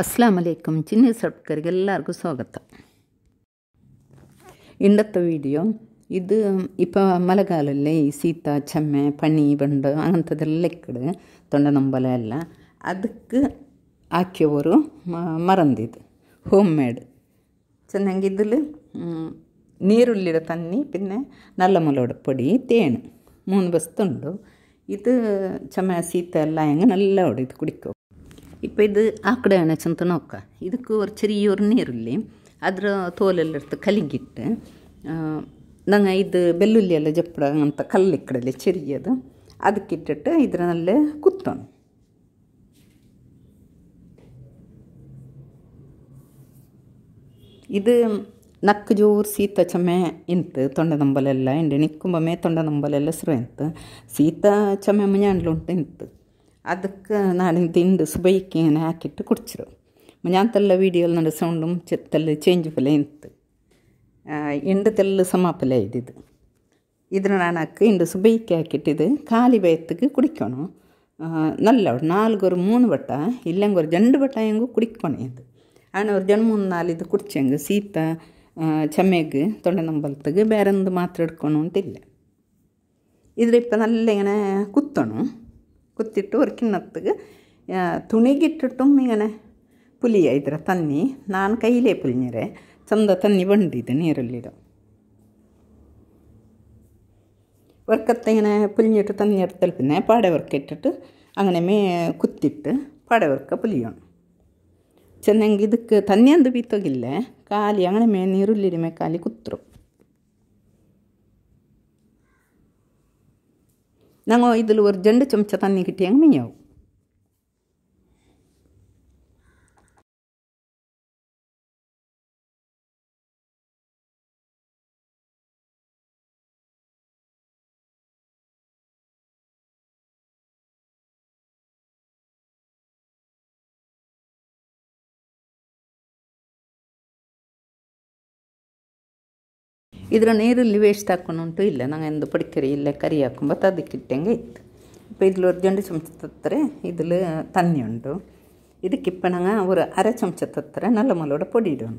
ಅಸ್ಲಾಂ ಅಲೈಕಮ್ ಚಿನ್ನಿ ಸೊಟ್ಕರಿಗೆ ಎಲ್ಲರಿಗೂ ಸ್ವಾಗತ ಇಂಡತ್ತ ವೀಡಿಯೋ ಇದು ಇಪ್ಪ ಮಳೆಗಾಲಲ್ಲಿ ಶೀತ ಚಮ್ಮೆ ಪನಿ ಬಂಡು ಅಂಥದ್ದೆಲ್ಲ ಇಕ್ಕಡು ತೊಂಡ ನಂಬಲ ಎಲ್ಲ ಅದಕ್ಕೆ ಹಾಕಿಯವರು ಮರಂದಿದ್ದು ಹೋಮ್ ಮೇಡ್ ಚೆನ್ನಾಗಿ ಇದ್ದಿಲ್ಲ നീരുള്ളിട തന്നി പിന്നെ നല്ല മുളക് പൊടി തേൻ മൂന്ന് ബസ്തുണ്ട് ഇത് ചമ സീത്ത എല്ലാം അങ്ങ് നല്ല ഇത് കുടിക്കും ഇപ്പോൾ ഇത് ആക്കടയാണെച്ചെന്ന് നോക്കാം ഇതൊക്കെ ഒരു ചെറിയൊരു നീരില്ലേ ಅದರ ತೋಲೆಲ್ಲ ಇರ್ತ ಕಲಿಗಿಟ್ಟು ನಂಗೆ ಇದು ಬೆಳ್ಳುಳ್ಳಿ ಎಲ್ಲ ಜಪ್ಪಡ ಅಂತ ಕಲ್ಲು ಇಕ್ಕಡಲೆ ಚೆರಿಯೋದು ಅದಕ್ಕಿಟ್ಟಿಟ್ಟು ಇದರಲ್ಲೇ ಕುತ್ತೋಣ ಇದು ನಕ್ಕ ಜೋರು ಸೀತ ಚಮೆ ಇಂತು ತೊಂಡ ನಂಬಲೆಲ್ಲ ಇಂಡು ನಿಕ್ಕುಂಬಮೆ ತೊಂಡ ನಂಬಲೆಲ್ಲ ಸುರು ಇಂತು ಸೀತ ಚಮೆ ಮನೆ ಅಂಡ್ಲು ಉಂಟು ಇಂತು ಅದಕ್ಕೆ ನಾನು ದಿಂಡು ಸುಬೈಕೇನ ಹಾಕಿಟ್ಟು ಕುಡ್ಚಿರು ಮುಂಜಾಂತೆಲ್ಲ ವೀಡಿಯೋಲಿ ನಡು ಸೌಂಡು ಚೆತ್ತಲ್ಲಿ ಚೇಂಜ್ ಪಲೆ ಇತ್ತು ಎಂಡು ತೆಲ್ಲ இது ಇದ್ದಿದ್ದು ಇದರ ನಾನು இந்த சுபைக்கு ஆக்கிட்டு இது காலி பயத்துக்கு குடிக்கணும் நல்ல நாலுக்கு ஒரு மூணு வட்டா இல்லைங்க ஒரு ரெண்டு வட்டா எங்கே குடிக்கணும் இது ஆனால் ஒரு ஜென் மூணு நாலு இது குடிச்சேங்க சீத்தா செம்மைக்கு தொண்டை நம்பலத்துக்கு வேற எந்த மாத்திரை எடுக்கணும்ட்டு இல்லை இதில் இப்போ நல்ல இங்கே குத்தணும் കുത്തിയിട്ട് ഒരിക്കിണ്ണത്തേക്ക് തുണികിട്ടിട്ടും ഇങ്ങനെ ಪುಲಿಯ ಇದರ ತನ್ನಿ ನಾನು ಕೈಲೇ ಪುಲಿನಿರೆ ಚಂದ ತನ್ನಿ ಬಂದಿದ್ದೆ ನೀರಲ್ಲಿರೋ വർക്കത്തെ ഇങ്ങനെ പുലിഞ്ഞിട്ട് തന്നിയെടുത്തൽ പിന്നെ പാടവർക്ക് ഇട്ടിട്ട് അങ്ങനെ മേ കുത്തിട്ട് പാടവർക്ക് പുലിയണം ചെന്നെങ്കിൽ ഇതൊക്കെ തന്നെ എന്ത് പീത്തകില്ലേ കാലി അങ്ങനെ മേ നീരുള്ളിരുമേ കാലി കുത്തുറും nango idul wor jënd cum catan ni ki teeng ಇದರ ನೀರಲ್ಲಿ ವೇಸ್ಟ್ ಹಾಕೊಂಡು ಉಂಟು ಇಲ್ಲ ನಂಗೆ ಪಡಿಕರಿ ಇಲ್ಲೇ ಕರಿ ಹಾಕೊಂಬತ್ತು ಅದಕ್ಕಿಟ್ಟಂಗೆ ಇತ್ತು இப்போ இதில் ஒரு ஜொண்டு சமைச்சு தத்துற இதில் தண்ணி உண்டு இதுக்கு இப்போ நாங்கள் ஒரு அரை சமைச்ச தத்துற நல்ல மலோட பொடியிடணும்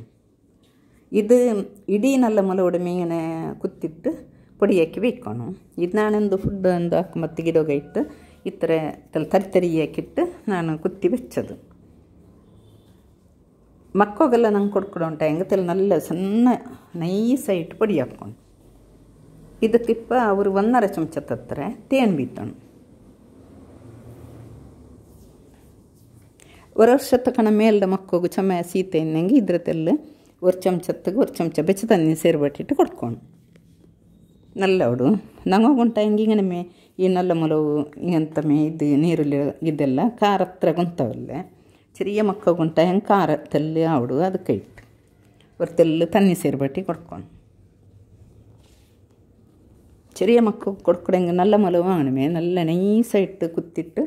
இது இடி நல்ல மலோட மீனை குத்திட்டு பொடியாக்கಿ ವೇಯ್ಕೊಣು ಇದು ನಾನೊಂದು ಫುಡ್ ಒಂದು ಹಾಕಿ ಮತ್ತೆ ಗಿಡೋಗ ಇಟ್ಟು ಈ ಥರ ತಲೆ ತರಿ ತರಿಯಾಕಿಟ್ಟು ನಾನು ಕುತ್ತಿ ಬೆಚ್ಚದು ಮಕ್ಕಳಿಗೆಲ್ಲ ನಂಗೆ ಕೊಡ್ಕೊಡೋ ಹೆಂಗತೆಲ್ಲ ನಲ್ಲ ಸಣ್ಣ ನೈಸಾಗಿ ಇಟ್ಟು ಪುಡಿ ಹಾಕ್ಕೊಂಡು ಇದಕ್ಕಿಪ್ಪ ಅವರು ಒಂದರ ಚಮಚ ತತ್ತರೆ ತೇನು ಬೀತಣ್ಣು ஒரு வருஷத்துக்கான மேலில் மக்கோகு செம்ம சீத்தை என்னங்க இதில் தெல் ஒரு சம்ச்சத்துக்கு ஒரு சம்ச்ச பெச்சு தண்ணி சேர்பட்டிட்டு கொடுக்கணும் நல்லவடு நாங்கள் குண்டாங்க இங்கனமே ಈ ನಲ್ಲ ಮೊಲವು ಇಂಗಂತಮೆ ಇದು ನೀರುಳ್ಳಿ ಇದೆಲ್ಲ ಖಾರ ಹತ್ರ ಕುಂತವಲ್ಲೇ ಚಿರಿಯ മക്ക കൊണ്ട് ഞാൻ കാര തെല്ല് അവിടെ അതൊക്കെ ഇട്ട് ഒരു തെല്ല് തന്നി സേർബട്ടി കൊടുക്കണം ചെറിയ മക്ക കൊടുക്കണമെങ്കിൽ നല്ല മുല വാങ്ങണമേ നല്ല നൈസായിട്ട് കുത്തിട്ട്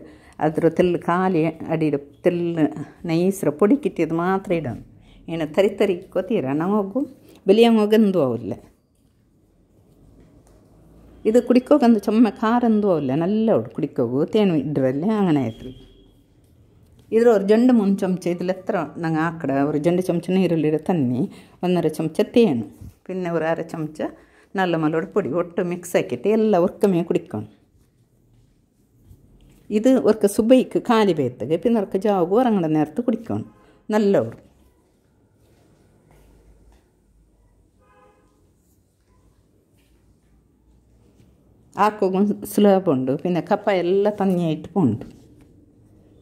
ಅದರ ತೆಲ್ಲು ಖಾಲಿ ಅಡಿಡ ತೆಲ್ಲು ನೈಸ್ರ ಪೊಡಿ ಕಿಟ್ಟಿದ್ದು ಮಾತ್ರ ಇಡೋಣ ಏನು ತರಿ ತರಿ ಕೊತ್ತೀರ ನಾವೊಗು ಬೆಲಿಯಂಗೋಗಂದು ಅವಲ್ಲ ಇದು ಕುಡಿಕೋಗಂದು ಚೊಮ್ಮೆ ಖಾರಂದು ಅವಲ್ಲ ನಲ್ಲ ಅವಳು ಕುಡಿಕೋಗು ತೇನು ಇಡ್ರಲ್ಲೇ ಅಂಗನೆ ಆಯ್ತು ಇದರ ಒಂದು ಜಂಡು ಒಂದು ಚಮಚ ഇതിലെത്ര ನಂಗೆ ಆಕಡ ഒരു ജണ്ട് ചമച്ച നീരുള്ളിയുടെ തന്നി ഒന്നര ചമച്ച തേൻ പിന്നെ ഒരു അര ചമച്ച നല്ല മലോട് പൊടി ഒട്ട് മിക്സ് ആക്കിയിട്ട് എല്ലാം ഉറക്കമേ കുടിക്കണം ഇത് ഉറക്ക സുബൈക്ക് കാലി പേത്തുക പിന്നെ ഉറക്ക ജാവുക ഉറങ്ങണ നേരത്ത് കുടിക്കണം നല്ല ഉറക്കം ആക്കും സ്ലാബുണ്ട് പിന്നെ കപ്പ എല്ലാം തന്നിയായിട്ട് പോകുന്നുണ്ട്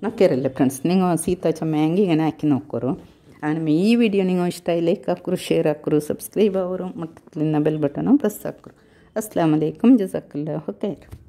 നോക്കിയാರಲ್ಲ ಫ್ರೆಂಡ್ಸ್ ನೀವು ಸೀತಾಚ ಮ್ಯಾಂಗಿ ಇങ്ങനെ ಹಾಕಿ ನೋಕ್ಕೋರು ಆಮೇಲೆ ಈ ವಿಡಿಯೋ ನಿಂಗೆ ಇಷ್ಟ ಲೈಕ್ ಹಾಕ್ರು ಶೇರ್ ಹಾಕ್ರು ಸಬ್ಸ್ಕ್ರೈಬ್ ಅವರು ಮತ್ತು ಬೆಲ್ ಬಟನು ಪ್ರೆಸ್ ಹಾಕ್ರು ಅಸ್ಲಾಮ್ ಅಲೈಕುಮ್ ಜಜಾಕಲ್ಲ ಹೊಕೈರು